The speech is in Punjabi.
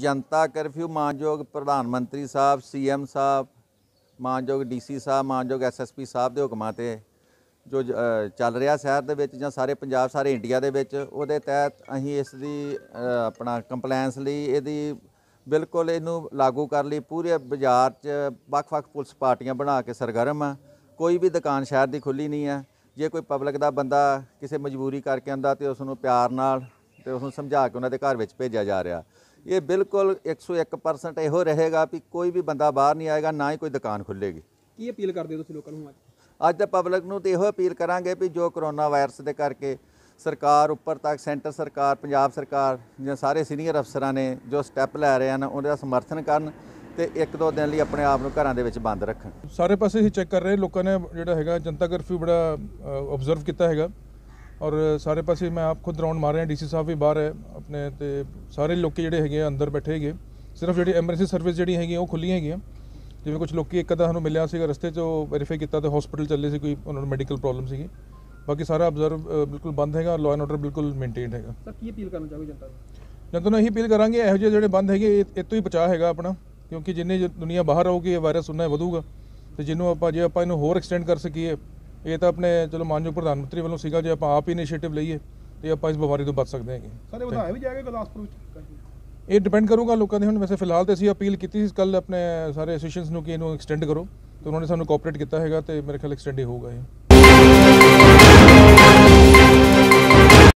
ਜਨਤਾ ਕਰਫਿਊ ਮਾਨਯੋਗ ਪ੍ਰਧਾਨ ਮੰਤਰੀ ਸਾਹਿਬ ਸੀਐਮ ਸਾਹਿਬ ਮਾਨਯੋਗ ਡੀਸੀ ਸਾਹਿਬ ਮਾਨਯੋਗ ਐਸਐਸਪੀ ਸਾਹਿਬ ਦੇ ਹੁਕਮਾਂ ਤੇ ਜੋ ਚੱਲ ਰਿਹਾ ਸ਼ਹਿਰ ਦੇ ਵਿੱਚ ਜਾਂ ਸਾਰੇ ਪੰਜਾਬ ਸਾਰੇ ਇੰਡੀਆ ਦੇ ਵਿੱਚ ਉਹਦੇ ਤਹਿਤ ਅਸੀਂ ਇਸ ਦੀ ਆਪਣਾ ਕੰਪਲਾਈਂਸ ਲਈ ਇਹਦੀ ਬਿਲਕੁਲ ਇਹਨੂੰ ਲਾਗੂ ਕਰ ਲਈ ਪੂਰੇ ਬਾਜ਼ਾਰ 'ਚ ਵੱਖ-ਵੱਖ ਪੁਲਿਸ ਪਾਰਟੀਆਂ ਬਣਾ ਕੇ ਸਰਗਰਮ ਆ ਕੋਈ ਵੀ ਦੁਕਾਨ ਸ਼ਹਿਰ ਦੀ ਖੁੱਲੀ ਨਹੀਂ ਆ ਜੇ ਕੋਈ ਪਬਲਿਕ ਦਾ ਬੰਦਾ ਕਿਸੇ ਮਜਬੂਰੀ ਕਰਕੇ ਆਂਦਾ ਤੇ ਉਸ ਨੂੰ ਪਿਆਰ ਨਾਲ ਤੇ ਉਸ ਨੂੰ ਸਮਝਾ ਕੇ ਉਹਨਾਂ ਦੇ ਘਰ ਵਿੱਚ ਭੇਜਿਆ ਜਾ ਰਿਹਾ ਇਹ ਬਿਲਕੁਲ 101% ਇਹੋ ਰਹੇਗਾ ਵੀ ਕੋਈ ਵੀ ਬੰਦਾ ਬਾਹਰ ਨਹੀਂ ਆਏਗਾ ਨਾ ਹੀ ਕੋਈ ਦੁਕਾਨ ਖੁੱਲੇਗੀ ਕੀ ਅਪੀਲ ਕਰਦੇ ਹੋ ਤੁਸੀਂ ਲੋਕਾਂ ਨੂੰ ਅੱਜ ਅੱਜ ਦੇ ਪਬਲਿਕ ਨੂੰ ਤੇ ਇਹੋ ਅਪੀਲ ਕਰਾਂਗੇ ਵੀ ਜੋ ਕਰੋਨਾ ਵਾਇਰਸ ਦੇ ਕਰਕੇ ਸਰਕਾਰ ਉੱਪਰ ਤੱਕ ਸੈਂਟਰ ਸਰਕਾਰ ਪੰਜਾਬ ਸਰਕਾਰ ਜਾਂ ਸਾਰੇ ਸੀਨੀਅਰ ਅਫਸਰਾਂ ਨੇ ਜੋ ਸਟੈਪ ਲੈ ਰਹੇ ਹਨ ਉਹਦਾ ਸਮਰਥਨ ਕਰਨ ਤੇ ਇੱਕ ਦੋ ਦਿਨ ਲਈ ਆਪਣੇ ਆਪ ਨੂੰ ਘਰਾਂ ਦੇ ਵਿੱਚ ਬੰਦ ਰੱਖਣ ਸਾਰੇ ਪਾਸੇ ਹੀ ਚੈੱਕ ਕਰ ਰਹੇ ਲੋਕਾਂ ਨੇ ਜਿਹੜਾ ਹੈਗਾ ਜਨਤਾ ਕਰਫਿਊ ਬੜਾ ਆਬਜ਼ਰਵ ਕੀਤਾ ਹੈਗਾ ਔਰ ਸਾਰੇ ਪਾਸੇ ਮੈਂ ਆਪ ਖੁਦ ਰਾਉਂਡ ਮਾਰ ਰਿਹਾ ਡੀਸੀ ਸਾਹਿਬ ਵੀ ਬਾਹਰ ਹੈ ਆਪਣੇ ਤੇ ਸਾਰੇ ਲੋਕੀ ਜਿਹੜੇ ਹੈਗੇ ਅੰਦਰ ਬੈਠੇ ਹੈਗੇ ਸਿਰਫ ਜਿਹੜੀ ਐਮਰਜੈਂਸੀ ਸਰਵਿਸ ਜਿਹੜੀ ਹੈਗੀ ਉਹ ਖੁੱਲੀ ਹੈਗੀ ਜਿਵੇਂ ਕੁਝ ਲੋਕੀ ਇੱਕ ਅਦਾ ਸਾਨੂੰ ਮਿਲਿਆ ਸੀਗਾ ਰਸਤੇ 'ਚ ਉਹ ਵੈਰੀਫਾਈ ਕੀਤਾ ਤੇ ਹਸਪੀਟਲ ਚੱਲੇ ਸੀ ਕੋਈ ਉਹਨਾਂ ਨੂੰ ਮੈਡੀਕਲ ਪ੍ਰੋਬਲਮ ਸੀਗੀ ਬਾਕੀ ਸਾਰਾ ਅਬਜ਼ਰਵ ਬਿਲਕੁਲ ਬੰਦ ਹੈਗਾ ਲਾਅ ਐਂਡ ਆਰਡਰ ਬਿਲਕੁਲ ਮੇਨਟੇਨਡ ਹੈਗਾ ਸਰ ਕੀ ਅਪੀਲ ਕਰਨਾ ਚਾਹੋਗੇ ਜਨਤਾ ਨੂੰ ਜਨਤਾ ਨੂੰ ਇਹੀ ਅਪੀਲ ਕਰਾਂਗੇ ਇਹੋ ਜਿਹੇ ਜਿਹੜੇ ਬੰਦ ਹੈਗੇ ਇਹ ਤੋਂ ਹੀ ਬਚਾ ਹੈਗਾ ਆਪਣਾ ਕਿਉਂਕਿ ਜਿੰਨੇ ਦੁਨੀਆ ਬਾਹਰ ਆਊਗੀ ਇਹ ਵਾਇਰਸ ਉਨਾ ਵਧੂਗਾ ਤੇ ਜਿੰਨੂੰ ਆਪਾਂ ਜੇ ਆਪਾਂ ਇਹਨੂੰ ਹੋਰ ਐਕਸਟੈਂਡ ਕਰ ਸਕੀਏ ਇਹ ਤਾਂ ਆਪਣੇ ਚਲੋ ਮਾਨਯੋਗ ਪ੍ਰਧਾਨ ਮੰਤਰੀ ਵੱਲੋਂ ਸੀਗਾ ਜੇ ਆਪਾਂ ਆਪ ਹੀ ਇਨੀਸ਼ੀਏਟਿਵ ਲਈਏ ਤੇ ਆਪਾਂ ਇਸ ਬਿਮਾਰੀ ਤੋਂ ਬਚ ਸਕਦੇ ਹਾਂਗੇ ਸਾਰੇ ਇਹ ਵਧਾਇਆ ਵੀ ਜਾਏਗਾ ਗੁਰਦਾਸਪੁਰ ਵਿੱਚ ਇਹ ਡਿਪੈਂਡ ਕਰੂਗਾ ਲੋਕਾਂ ਦੇ ਹੁਣ ਵੈਸੇ ਫਿਲਹਾਲ ਤੇ ਅਸੀਂ ਅਪੀਲ ਕੀਤੀ ਸੀ ਕੱਲ ਆਪਣੇ ਸਾਰੇ ਐਸੋਸੀਏਸ਼ਨਸ ਨੂੰ ਕਿ ਇਹਨੂੰ ਐਕਸਟੈਂਡ ਕਰੋ ਤੇ ਉਹਨਾਂ ਨੇ ਸਾਨੂੰ ਕੋਆਪਰੇਟ ਕੀਤਾ ਹੈਗਾ ਤੇ ਮੇਰੇ ਖਿਆਲ ਐਕਸਟੈਂਡ ਹੀ ਹੋਊਗਾ ਇਹ